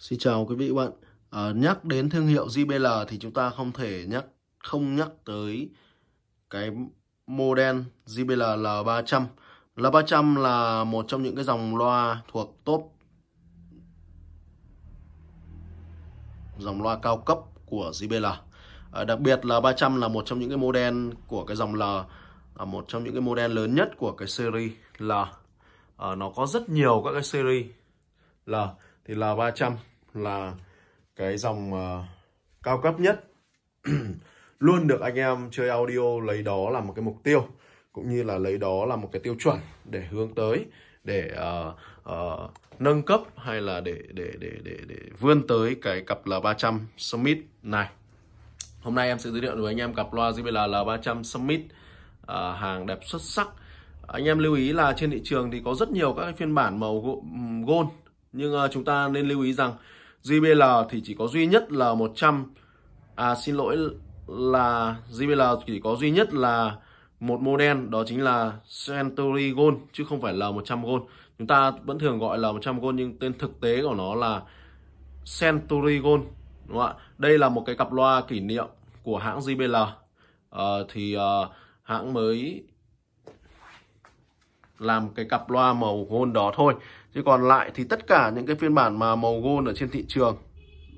Xin chào quý vị các bạn. À, nhắc đến thương hiệu JBL thì chúng ta không thể nhắc không nhắc tới cái model JBL L300. L300 là một trong những cái dòng loa thuộc top dòng loa cao cấp của JBL. À, đặc biệt là 300 là một trong những cái model của cái dòng L là một trong những cái model lớn nhất của cái series L. À, nó có rất nhiều các cái series L thì L300 là cái dòng uh, cao cấp nhất luôn được anh em chơi audio lấy đó là một cái mục tiêu cũng như là lấy đó là một cái tiêu chuẩn để hướng tới để uh, uh, nâng cấp hay là để để để để để vươn tới cái cặp L300 Summit này. Hôm nay em sẽ giới thiệu với anh em cặp loa JBL L300 Summit uh, hàng đẹp xuất sắc. Anh em lưu ý là trên thị trường thì có rất nhiều các phiên bản màu gold nhưng uh, chúng ta nên lưu ý rằng JBL thì chỉ có duy nhất là 100 à xin lỗi là JBL chỉ có duy nhất là một model đó chính là Century Gold chứ không phải là 100 Gold chúng ta vẫn thường gọi là 100 Gold nhưng tên thực tế của nó là Century Gold đúng không ạ đây là một cái cặp loa kỷ niệm của hãng JBL uh, ờ, thì uh, hãng mới làm cái cặp loa màu gold đó thôi chứ còn lại thì tất cả những cái phiên bản mà màu gold ở trên thị trường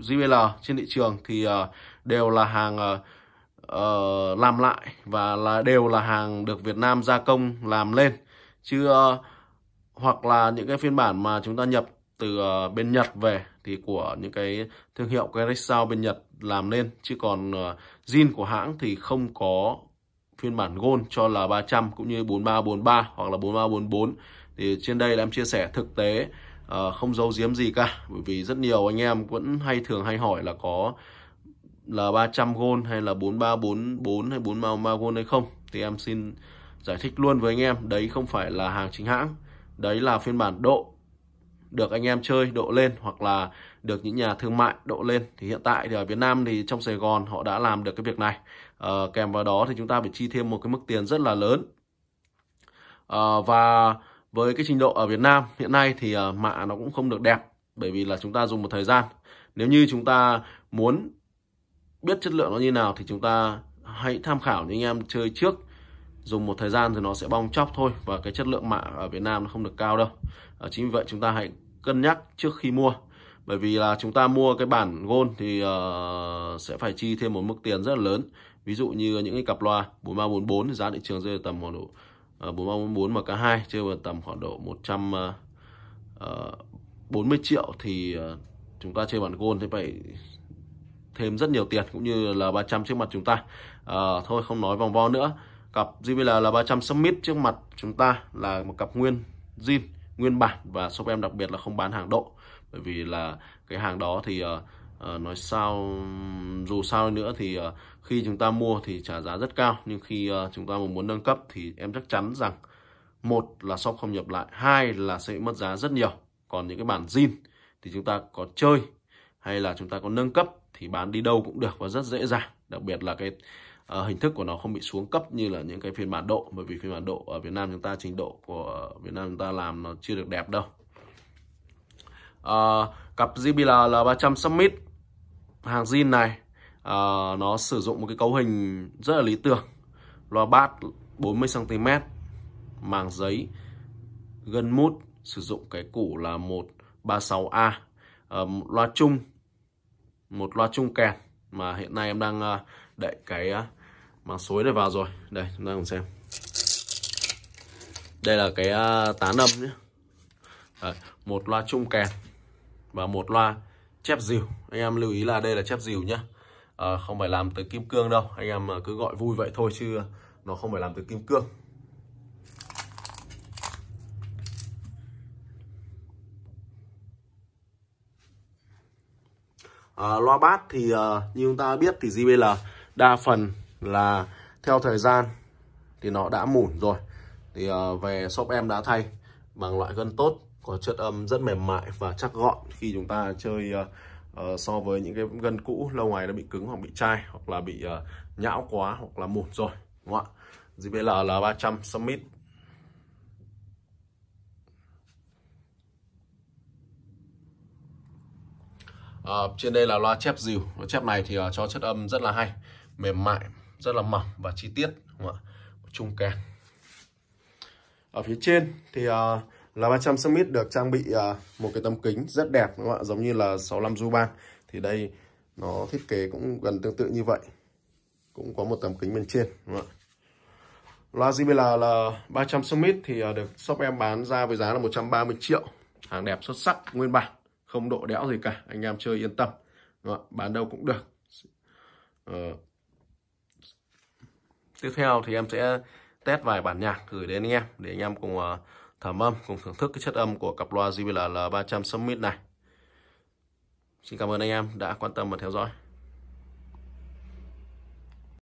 JBL trên thị trường thì uh, đều là hàng uh, uh, làm lại và là đều là hàng được Việt Nam gia công làm lên chứ uh, hoặc là những cái phiên bản mà chúng ta nhập từ uh, bên Nhật về thì của những cái thương hiệu cái sound bên Nhật làm lên chứ còn uh, zin của hãng thì không có phiên bản gold cho là 300 cũng như 4343 hoặc là 4344 thì trên đây là em chia sẻ thực tế uh, không giấu giếm gì cả bởi vì rất nhiều anh em vẫn hay thường hay hỏi là có là 300 gold hay là 4344 hay 433 gold hay không thì em xin giải thích luôn với anh em đấy không phải là hàng chính hãng đấy là phiên bản độ được anh em chơi độ lên hoặc là được những nhà thương mại độ lên thì hiện tại thì ở Việt Nam thì trong Sài Gòn họ đã làm được cái việc này à, kèm vào đó thì chúng ta phải chi thêm một cái mức tiền rất là lớn à, và với cái trình độ ở Việt Nam hiện nay thì à, mạ nó cũng không được đẹp bởi vì là chúng ta dùng một thời gian nếu như chúng ta muốn biết chất lượng nó như nào thì chúng ta hãy tham khảo những anh em chơi trước dùng một thời gian thì nó sẽ bong chóc thôi và cái chất lượng mạ ở Việt Nam nó không được cao đâu à, chính vì vậy chúng ta hãy cân nhắc trước khi mua bởi vì là chúng ta mua cái bản gôn thì uh, sẽ phải chi thêm một mức tiền rất là lớn ví dụ như những cái cặp loa 4344 thì giá thị trường rơi tầm khoảng độ ờ, bốn uh, bốn mà cả hai chơi vào tầm khoảng độ 100 uh, 40 triệu thì ờ, chúng ta chơi bản gôn thì phải thêm rất nhiều tiền cũng như là 300 trước mặt chúng ta à, thôi không nói vòng vo nữa cặp JBL là 300 Summit trước mặt chúng ta là một cặp nguyên zin nguyên bản và shop em đặc biệt là không bán hàng độ bởi vì là cái hàng đó thì uh, nói sao dù sao nữa thì uh, khi chúng ta mua thì trả giá rất cao nhưng khi uh, chúng ta muốn nâng cấp thì em chắc chắn rằng một là shop không nhập lại hai là sẽ mất giá rất nhiều còn những cái bản zin thì chúng ta có chơi hay là chúng ta có nâng cấp thì bán đi đâu cũng được và rất dễ dàng đặc biệt là cái uh, hình thức của nó không bị xuống cấp như là những cái phiên bản độ bởi vì phiên bản độ ở Việt Nam chúng ta trình độ của Việt Nam chúng ta làm nó chưa được đẹp đâu uh, cặp JBL L300 Summit hàng zin này uh, nó sử dụng một cái cấu hình rất là lý tưởng loa bát 40cm màng giấy gân mút sử dụng cái củ là 136A uh, ờ, loa chung một loa chung kèn mà hiện nay em đang uh, đậy cái uh, màng suối này vào rồi đây chúng ta cùng xem đây là cái uh, tán âm nhé Đấy, một loa chung kèn và một loa chép dìu anh em lưu ý là đây là chép dìu nhá à, không phải làm từ kim cương đâu anh em ờ, cứ gọi vui vậy thôi chứ nó không phải làm từ kim cương à, loa bát thì như chúng ta biết thì JBL đa phần là theo thời gian thì nó đã mủn rồi thì uh, về shop em đã thay bằng loại gân tốt có chất âm rất mềm mại và chắc gọn khi chúng ta chơi uh, so với những cái gân cũ lâu ngày nó bị cứng hoặc bị chai hoặc là bị uh, nhão quá hoặc là mụn rồi đúng không ạ JBL là 300 Summit À, trên đây là loa chép dìu loa chép này thì uh, cho chất âm rất là hay mềm mại rất là mỏng và chi tiết đúng không ạ? trung can ở phía trên thì uh, L300 Summit được trang bị à, một cái tấm kính rất đẹp đúng không ạ? Giống như là 65 Zuban. Thì đây nó thiết kế cũng gần tương tự như vậy. Cũng có một tấm kính bên trên đúng không ạ? Loa JBL là 300 Summit thì à, được shop em bán ra với giá là 130 triệu. Hàng đẹp xuất sắc, nguyên bản, không độ đẽo gì cả. Anh em chơi yên tâm. Đúng không? Bán đâu cũng được. Ờ. Tiếp theo thì em sẽ test vài bản nhạc gửi đến anh em để anh em cùng à, thẩm âm cùng thưởng thức cái chất âm của cặp loa JBL L300 Summit này. Xin cảm ơn anh em đã quan tâm và theo dõi.